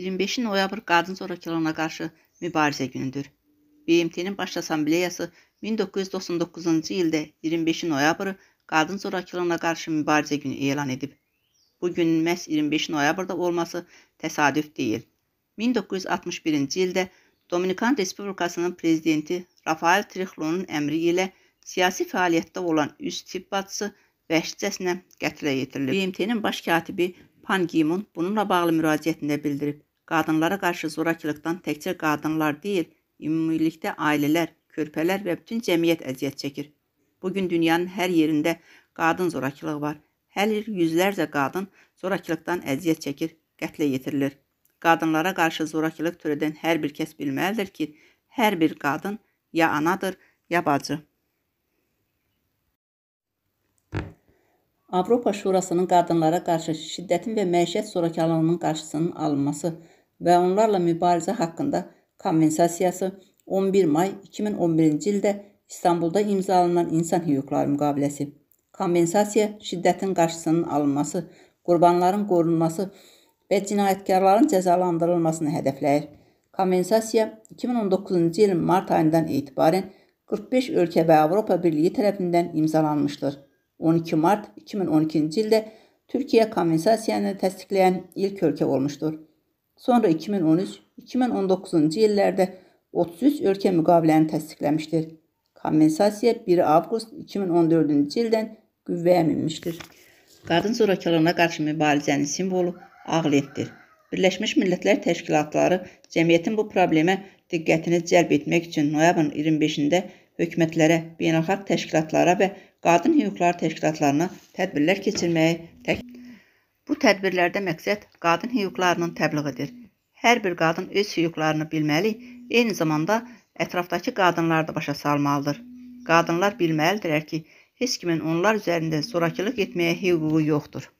25-ci noyabr qadın zorakılığına qarşı mübarizə günüdür. BMT-nin Baş Assambleyası 1999-cu ildə 25 noyabr qadın zorakılığına qarşı mübarizə günü elan edib. Bu günün məhz 25 noyabrda olması təsadüf deyil. 1961-ci ildə Dominikan Respublikasının prezidenti Rafael Trixlonun əmri ilə siyasi fəaliyyətdə olan üst tibb bacısı vəhşicəsinə qətlə yetirilib. BMT-nin baş katibi Pan Ki-moon bununla bağlı müraciətində bildirib. Qadınlara qarşı zorakılıqdan təkcə qadınlar deyil, ümumilikdə ailələr, körpələr və bütün cəmiyyət əziyyət çəkir. Bugün dünyanın hər yerində qadın zorakılığı var. Hər il yüzlərcə qadın zorakılıqdan əziyyət çəkir, qətlə yetirilir. Qadınlara qarşı zorakılıq törədən hər bir kəs bilməlidir ki, hər bir qadın ya anadır, ya bacı. Avropa Şurasının qadınlara qarşı şiddətin və məişət sorakarlığının qarşısının alınması və onlarla mübarizə haqqında konvensiyası 11 may 2011-ci ildə İstanbulda imzalanan İnsan Hüquqları Müqaviləsi. Konvensasiya şiddətin qarşısının alınması, qurbanların qorunması və cinayətkarların cəzalandırılmasını hədəfləyir. Konvensasiya 2019-cu ilin mart ayından etibarən 45 ölkə və Avropa Birliyi tərəfindən imzalanmışdır. 12 Mart 2012-ci ildə Türkiyə kompensasiyanı təsdiqləyən ilk ölkə olmuşdur. Sonra 2013-2019-cu illərdə 33 ölkə müqaviləni təsdiqləmişdir. Kompensasiya 1 avqust 2014-cü ildən qüvvəyə minmişdir. Qadın zorakılığına qarşı mübarizənin simbolu ağ lentdir. Birləşmiş Millətlər təşkilatları cəmiyyətin bu problemə diqqətini cəlb etmək üçün noyabrın 25-də hökumətlərə, beynəlxalq təşkilatlara və qadın hüquqları təşkilatlarına tədbirlər keçirməyi tək Bu tədbirlərdə məqsəd qadın hüquqlarının təbliğidir. Hər bir qadın öz hüquqlarını bilməli, eyni zamanda ətrafdakı qadınları da başa salmalıdır. Qadınlar bilməlidirlər ki, heç kimin onlar üzərində zorakılıq etməyə hüququ yoxdur.